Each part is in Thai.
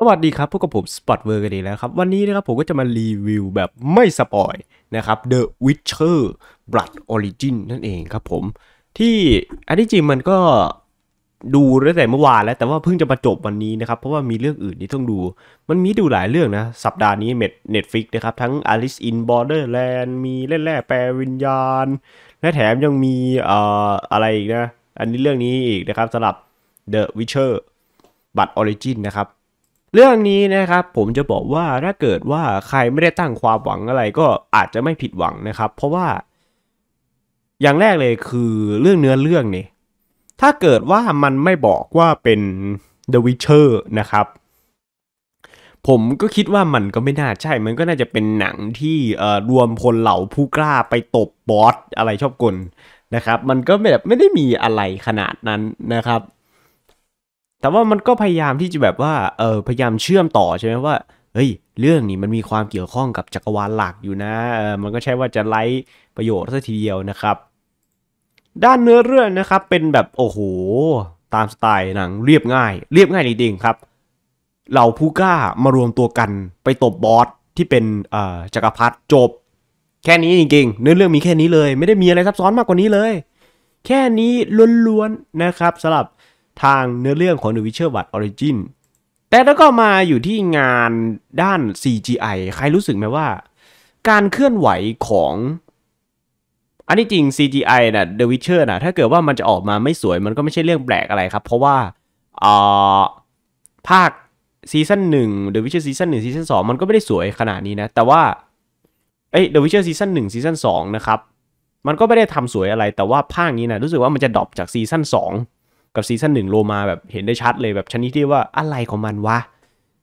สวัสดีครับพวกกับผมสปอตเวอร์กันดีแล้วครับ วันนี้นะครับผมก็จะมารีวิวแบบไม่สปอยนะครับ The Witcher Blood Origin นั่นเองครับผมที่อันที่จริงมันก็ดูตั้งแต่เมื่อวานแล้ว แต่ว่าเพิ่งจะมาจบวันนี้นะครับ เพราะว่ามีเรื่องอื่นที่ต้องดู มันมีดูหลายเรื่องนะ สัปดาห์นี้เม็ด Netflix นะครับ ทั้ง Alice in Borderland มีเล่นแร่แปรวิญญาณ และแถมยังมีอ่าอะไรอีกนะอันนี้เรื่องนี้อีกนะครับสำหรับ The Witcher Blood Origin นะครับเรื่องนี้นะครับ ผมจะบอกว่าถ้าเกิดว่าใครไม่ได้ตั้งความหวังอะไรก็อาจจะไม่ผิดหวังนะครับ เพราะว่า อย่างแรกเลยคือเรื่องเนื้อเรื่องนี่ถ้าเกิดว่ามันไม่บอกว่าเป็น The Witcher นะครับ ผมก็คิดว่ามันก็ไม่น่าใช่มันก็น่าจะเป็นหนังที่รวมพลเหล่าผู้กล้าไปตบบอสอะไรชอบกลนะครับ มันก็ไม่แบบไม่ได้มีอะไรขนาดนั้นนะครับแต่ว่ามันก็พยายามที่จะแบบว่าเออพยายามเชื่อมต่อใช่ไหมว่าเฮ้ย เรื่องนี้มันมีความเกี่ยวข้องกับจักรวาลหลักอยู่นะออมันก็ใช่ว่าจะไร้ประโยชน์ซะทีเดียวนะครับ ด้านเนื้อเรื่องนะครับ เป็นแบบโอ้โหตามสไตล์หนัง เรียบง่าย เรียบง่ายจริงๆครับเหล่าผู้กล้ามารวมตัวกันไปตบบอสที่เป็นจักรพรรดิจบ แค่นี้จริงๆเนื้อเรื่องมีแค่นี้เลย ไม่ได้มีอะไรซับซ้อนมากกว่านี้เลย แค่นี้ล้วนๆนะครับสำหรับทางเนื้อเรื่องของ The Witcher w h a d Origin แต่แล้วก็มาอยู่ที่งานด้าน CGI ใครรู้สึกไหมว่า การเคลื่อนไหวของอันนี้จริง CGI นะ The Witcher นะถ้าเกิดว่ามันจะออกมาไม่สวยมันก็ไม่ใช่เรื่องแปลกอะไรครับ เพราะว่าอ่ภาคซีซั่นหนึ่ง The Witcher ซีซั่นหนึ่งซีซั่นสองมันก็ไม่ได้สวยขนาดนี้นะ แต่ว่าเอ้ย The Witcher ซีซั่นหนึ่งซีซั่นสองนะครับมันก็ไม่ได้ทำสวยอะไร แต่ว่าภาคนี้นะรู้สึกว่ามันจะดรอปจากซีซั่นสองกับซีซั่นหนึ่งโลมาแบบเห็นได้ชัดเลยแบบชนิดที่ว่าอะไรของมันวะ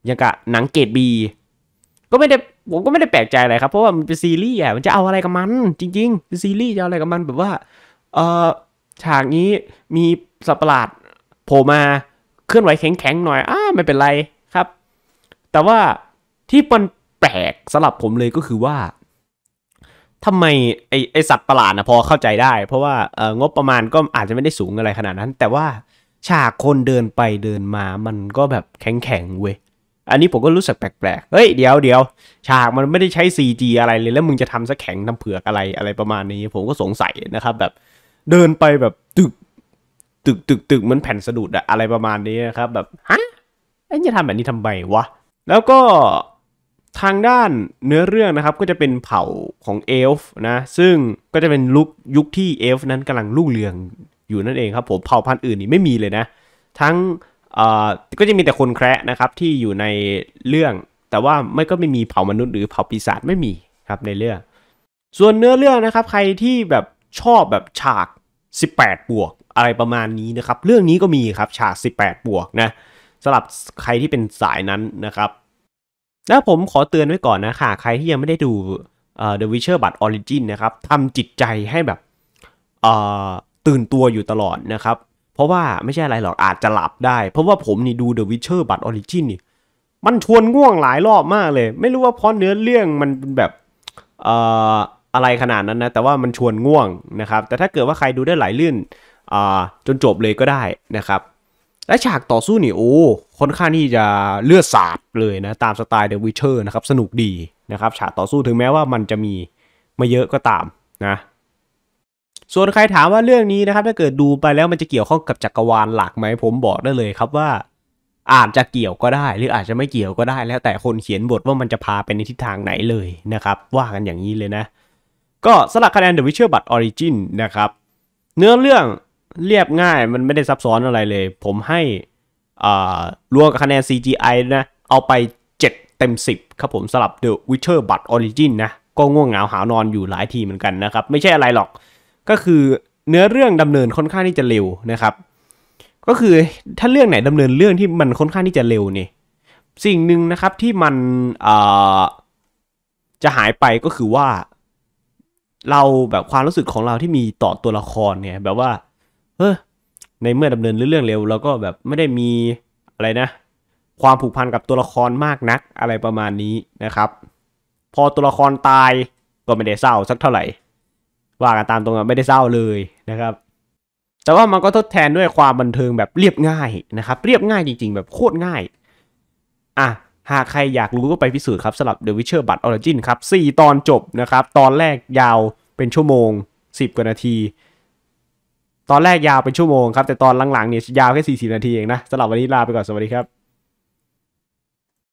ยังกะหนังเกรดบีก็ไม่ได้ผมก็ไม่ได้แปลกใจอะไรครับเพราะว่ามันเป็นซีรีส์อ่ะมันจะเอาอะไรกับมัน จริงๆเป็นซีรีส์จะเอาอะไรกับมัน แบบว่า เออฉากนี้มีสัตว์ประหลาดโผล่มาเคลื่อนไหวแข็งๆหน่อยอ้าไม่เป็นไรครับ แต่ว่าที่มันแปลกสำหรับผมเลยก็คือว่าทำไมไอไอสัตว์ประหลาดนะพอเข้าใจได้ เพราะว่าเอองบประมาณก็อาจจะไม่ได้สูงอะไรขนาดนั้น แต่ว่าฉากคนเดินไปเดินมามันก็แบบแข็งแข็งเว้ยอันนี้ผมก็รู้สึกแปลกๆเฮ้ย เดี๋ยวเดี๋ยวฉากมันไม่ได้ใช้ CG อะไรเลย แล้วมึงจะทำสักแข็งทำเผือกอะไรอะไรประมาณนี้ผมก็สงสัยนะครับ แบบ เดินไปแบบตึก ตึกตึกตึกเหมือนแผ่นสะดุดอะอะไรประมาณนี้นะครับแบบฮะไอ้จะทำแบบนี้ทำไมวะแล้วก็ทางด้านเนื้อเรื่องนะครับ ก็จะเป็นเผ่าของเอลฟ์นะ ซึ่งก็จะเป็นลุกยุคที่เอลฟ์นั้นกำลังลุ่งเรืองอยู่นั่นเองครับผมเผ่าพันธุ์อื่นนี่ไม่มีเลยนะ ทั้งก็จะมีแต่คนแคระนะครับที่อยู่ในเรื่อง แต่ว่าไม่ก็ไม่มีเผ่ามนุษย์หรือเผ่าปีศาจไม่มีครับในเรื่อง ส่วนเนื้อเรื่องนะครับ ใครที่แบบชอบแบบฉาก18บวกอะไรประมาณนี้นะครับ เรื่องนี้ก็มีครับฉาก18บวกนะสำหรับใครที่เป็นสายนั้นนะครับ แล้วผมขอเตือนไว้ก่อนนะค่ะใครที่ยังไม่ได้ดูเอ่อ The Witcher บ o o ร Origin นะครับทำจิตใจให้แบบเอ่อตื่นตัวอยู่ตลอดนะครับเพราะว่าไม่ใช่อะไรหรอกอาจจะหลับได้ เพราะว่าผมนี่ดู The Witcher บัตออริจินนี่ มันชวนง่วงหลายรอบมากเลย ไม่รู้ว่าเพราะเนื้อเรื่องมันเป็นแบบเอ่ออะไรขนาดนั้นนะ แต่ว่ามันชวนง่วงนะครับ แต่ถ้าเกิดว่าใครดูได้หลายลื่นอ่าจนจบเลยก็ได้นะครับ และฉากต่อสู้นี่โอ้ค่อนข้างที่จะเลือดสาดเลยนะตามสไตล์ The Witcher นะครับสนุกดีนะครับ ฉากต่อสู้ถึงแม้ว่ามันจะมีไม่เยอะก็ตามนะส่วนใครถามว่าเรื่องนี้นะครับ ถ้าเกิดดูไปแล้วมันจะเกี่ยวข้องกับจักรวาลหลักไหม ผมบอกได้เลยครับว่าอาจจะเกี่ยวก็ได้ หรืออาจจะไม่เกี่ยวก็ได้ แล้วแต่คนเขียนบทว่ามันจะพาไปในทิศทางไหนเลยนะครับ ว่ากันอย่างนี้เลยนะ ก็สลักคะแนน The Witcher But Origin นะครับเนื้อเรื่องเรียบง่ายมันไม่ได้ซับซ้อนอะไรเลย ผมให้รวมกับคะแนน CGI นะเอาไป 7 เต็ม 10ครับผมสลับ The Witcher But Origin นะก็ง่วงเหงาหานอนอยู่หลายทีเหมือนกันนะครับ ไม่ใช่อะไรหรอกก็คือเนื้อเรื่องดำเนินค่อนข้างที่จะเร็วนะครับ ก็คือถ้าเรื่องไหนดำเนินเรื่องที่มันค่อนข้างที่จะเร็วเนี่ยสิ่งหนึ่งนะครับที่มันจะหายไปก็คือว่า เราแบบความรู้สึกของเราที่มีต่อตัวละครเนี่ย แบบว่า เฮ้ในเมื่อดำเนินเรื่องเร็วเราก็แบบไม่ได้มีอะไรนะ ความผูกพันกับตัวละครมากนักอะไรประมาณนี้นะครับ พอตัวละครตายก็ไม่ได้เศร้าสักเท่าไหร่ว่ากันตามตรงไม่ได้เศร้าเลยนะครับแต่ว่ามันก็ทดแทนด้วยความบันเทิงแบบเรียบง่ายนะครับเรียบง่ายจริงๆ แบบโคตรง่ายอ่ะหากใครอยากรู้ก็ไปพิสูจน์ครับสำหรับ The Witcher Blood Origin ครับ 4 ตอนจบนะครับตอนแรกยาวเป็นชั่วโมง 10 กว่านาที ตอนแรกยาวเป็นชั่วโมงครับ แต่ตอนหลังๆเนี่ยยาวแค่40นาทีเองนะสำหรับวันนี้ลาไปก่อน สวัสดีครับ